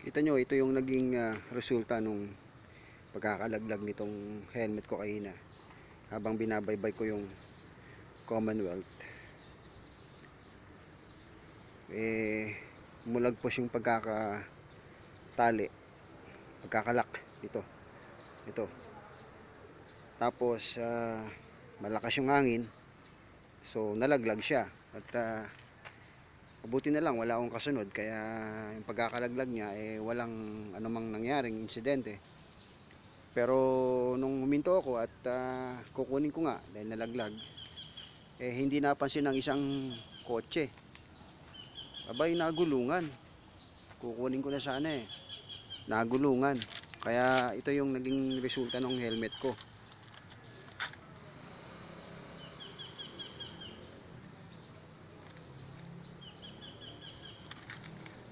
kita nyo ito yung naging uh, resulta nung pagkakalaglag nitong helmet ko kahina habang binabaybay ko yung commonwealth eh mulagpos yung pagkakatali pagkakalak ito ito tapos uh, malakas yung hangin so nalaglag siya at uh, Mabuti na lang, wala akong kasunod. Kaya yung pagkakalaglag niya, eh, walang anumang nangyaring insidente. Pero nung huminto ako at uh, kukunin ko nga dahil nalaglag, eh, hindi napansin ng isang kotse. Abay, nagulungan. Kukunin ko na sana eh. Nagulungan. Kaya ito yung naging resulta ng helmet ko.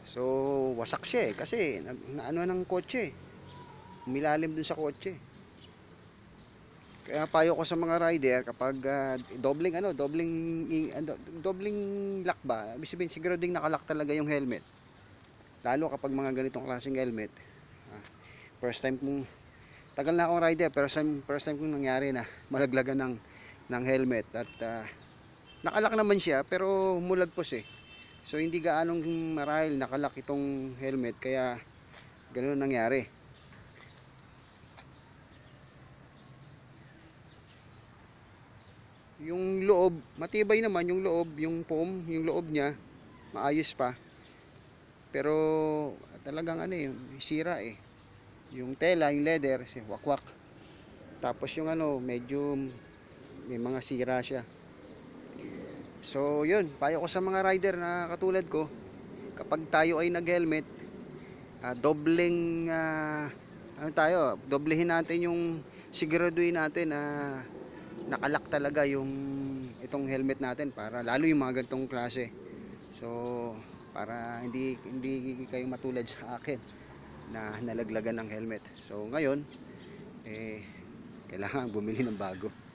So, wasak siya eh. Kasi, naano ng kotse eh. Umilalim dun sa kotse. Kaya payo ko sa mga rider, kapag uh, dobling, ano, dobling, uh, dobling lock ba? Ibig siguro ding nakalock talaga yung helmet. Lalo kapag mga ganitong klaseng helmet. Uh, first time kong, tagal na akong rider, pero time, first time kong nangyari na malaglagan ng, ng helmet. At, uh, ah, nakalak naman siya, pero mulagpos eh. So hindi gaanong marahil nakalaki itong helmet kaya ganun nangyari. Yung loob, matibay naman yung loob, yung foam, yung loob niya, maayos pa. Pero talagang ano eh, sira eh. Yung tela, yung leather, si wakwak. Tapos yung ano, medyo may mga sira siya. So yun, payo ko sa mga rider na katulad ko, kapag tayo ay nag-helmet, uh, ah, dobleng uh, ah, ano tayo, doblehin natin yung siguraduhin natin na uh, nakalak talaga yung itong helmet natin para lalo yung mga ganitong klase. So para hindi hindi kayo matulad sa akin na nalaglagan ng helmet. So ngayon eh kailangan bumili ng bago.